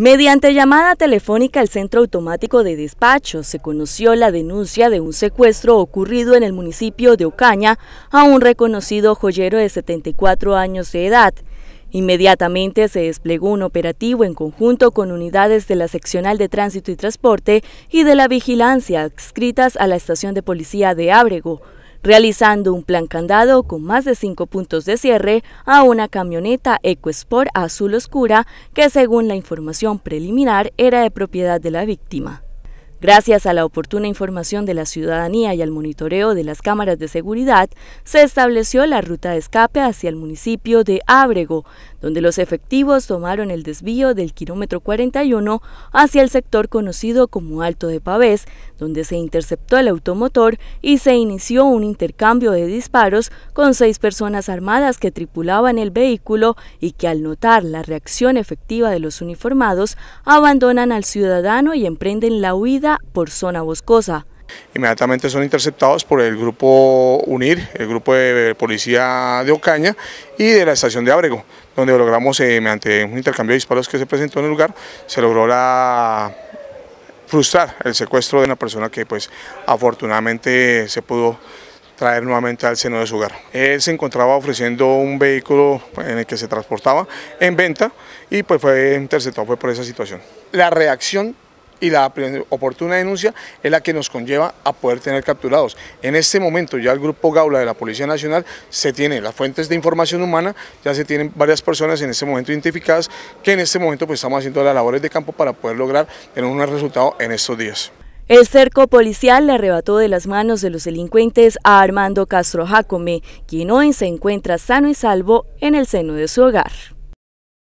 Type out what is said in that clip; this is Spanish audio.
Mediante llamada telefónica al Centro Automático de Despacho se conoció la denuncia de un secuestro ocurrido en el municipio de Ocaña a un reconocido joyero de 74 años de edad. Inmediatamente se desplegó un operativo en conjunto con unidades de la Seccional de Tránsito y Transporte y de la Vigilancia adscritas a la Estación de Policía de Ábrego, realizando un plan candado con más de cinco puntos de cierre a una camioneta EcoSport azul oscura que según la información preliminar era de propiedad de la víctima. Gracias a la oportuna información de la ciudadanía y al monitoreo de las cámaras de seguridad, se estableció la ruta de escape hacia el municipio de Ábrego, donde los efectivos tomaron el desvío del kilómetro 41 hacia el sector conocido como Alto de Pavés, donde se interceptó el automotor y se inició un intercambio de disparos con seis personas armadas que tripulaban el vehículo y que al notar la reacción efectiva de los uniformados abandonan al ciudadano y emprenden la huida por zona boscosa. Inmediatamente son interceptados por el grupo UNIR, el grupo de policía de Ocaña y de la estación de Abrego, donde logramos, eh, mediante un intercambio de disparos que se presentó en el lugar, se logró la frustrar el secuestro de una persona que pues afortunadamente se pudo traer nuevamente al seno de su hogar. Él se encontraba ofreciendo un vehículo en el que se transportaba en venta y pues fue interceptado por esa situación. La reacción y la oportuna denuncia es la que nos conlleva a poder tener capturados. En este momento ya el Grupo Gaula de la Policía Nacional se tiene las fuentes de información humana, ya se tienen varias personas en este momento identificadas que en este momento pues estamos haciendo las labores de campo para poder lograr tener un resultado en estos días. El cerco policial le arrebató de las manos de los delincuentes a Armando Castro Jacome, quien hoy se encuentra sano y salvo en el seno de su hogar.